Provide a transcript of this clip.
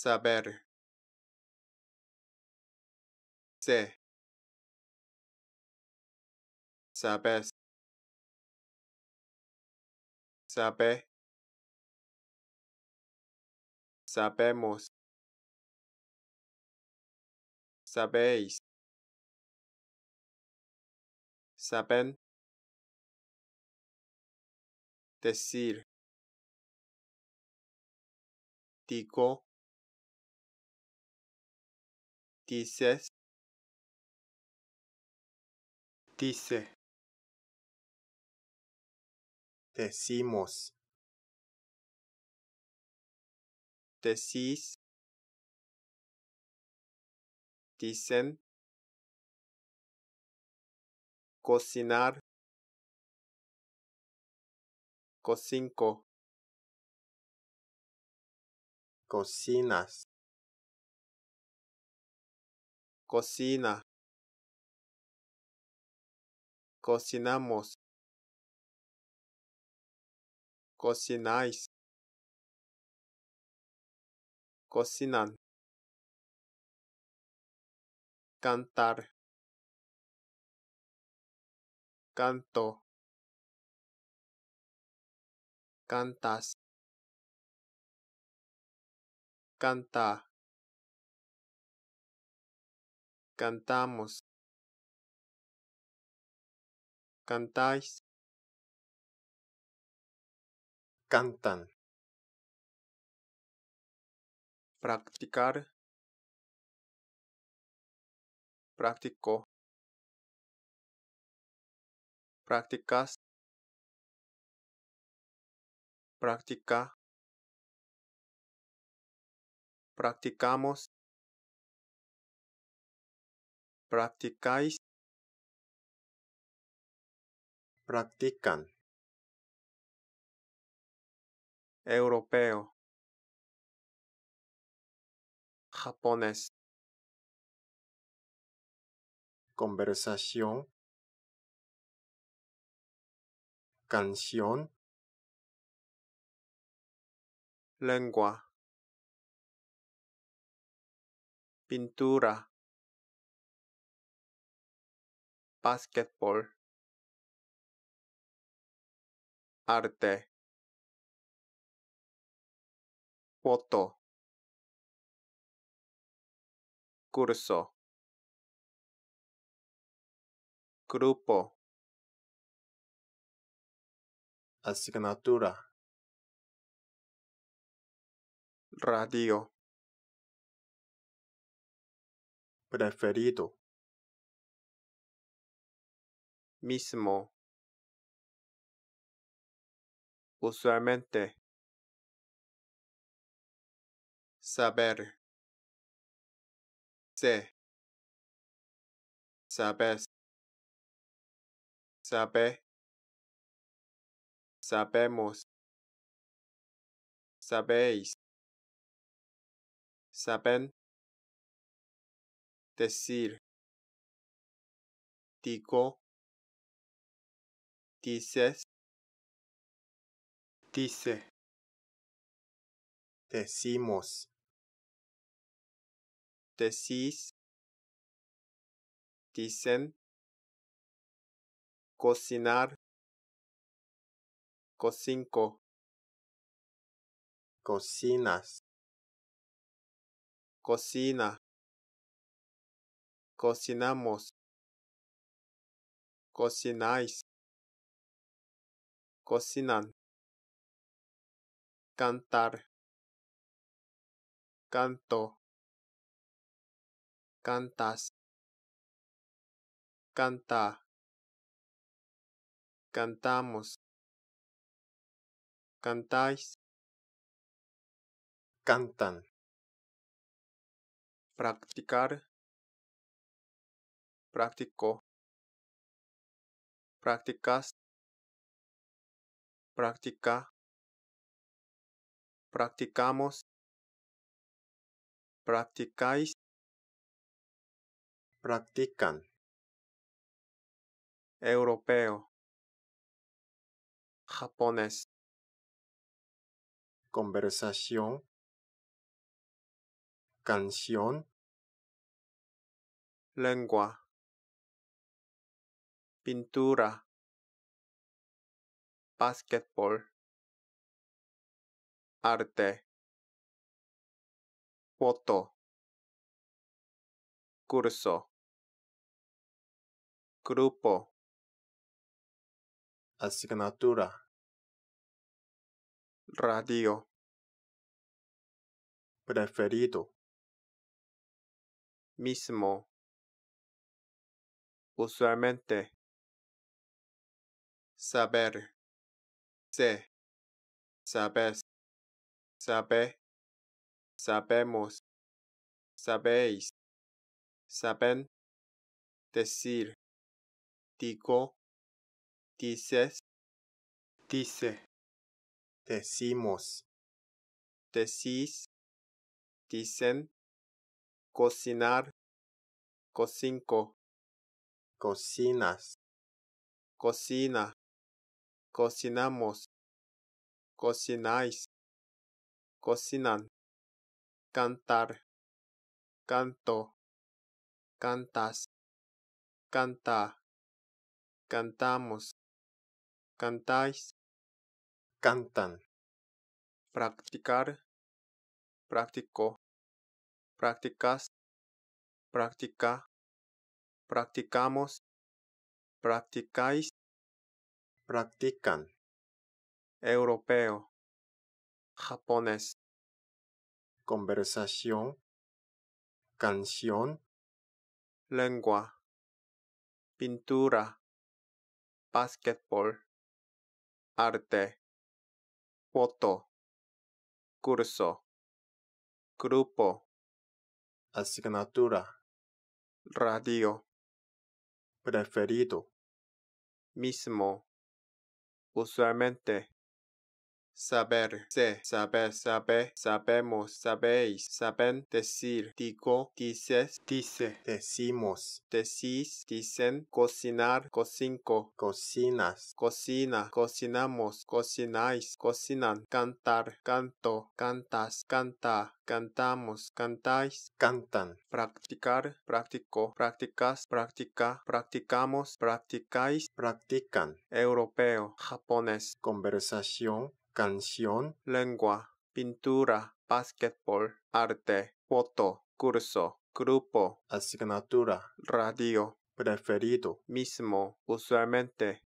saber. Sé. Sabes. Sabe. Sabemos. Sabéis. Saben. Decir. Digo. dices dice decimos decís dicen cocinar cocinco cocinas cocina, cocinamos, cocináis, cocinan, cantar, canto, cantas, canta cantamos, cantáis, cantan, practicar, PRACTICO practicas, practica, practicamos, practicáis, practican, europeo, japonés, conversación, canción, lengua, pintura, Basketball. Arte. Foto. Curso. Grupo. Asignatura. Radio. Preferido mismo usualmente saber Sé. sabes sabe sabemos sabéis saben decir digo dices, dice, decimos, decís, dicen, cocinar, cocinco, cocinas, cocina, cocinamos, cocináis. Cocinan. cantar, canto, cantas, canta, cantamos, cantáis, cantan, practicar, Practico. practicas, practica, practicamos, practicáis, practican, europeo, japonés, conversación, canción, lengua, pintura, Basketball. Arte. Foto. Curso. Grupo. Asignatura. Radio. Preferido. Mismo. Usualmente. Saber sabes, sabe, sabemos, sabéis, saben, decir, digo, dices, dice, decimos, decís, dicen, cocinar, cocinco, cocinas, cocina cocinamos, cocináis, cocinan, cantar, canto, cantas, canta, cantamos, cantáis, cantan, practicar, practico, practicas, practica, practicamos, practicáis, practican europeo japonés conversación canción lengua pintura Basketball arte foto curso grupo asignatura radio preferido mismo usualmente saber, sé, saber, sabe, sabemos, sabéis, saben, decir, digo, dices, dice, decimos, decís, dicen, cocinar, cocinco, cocinas, cocina, cocinamos, cocináis, cocinan, cantar, canto, cantas, canta, cantamos, cantáis, cantan, practicar, practico, practicas, practica, practicamos, practicáis, practican, europeo, japonés, conversación, canción, lengua, pintura, basketball, arte, foto, curso, grupo, asignatura, radio, preferido, mismo, usualmente.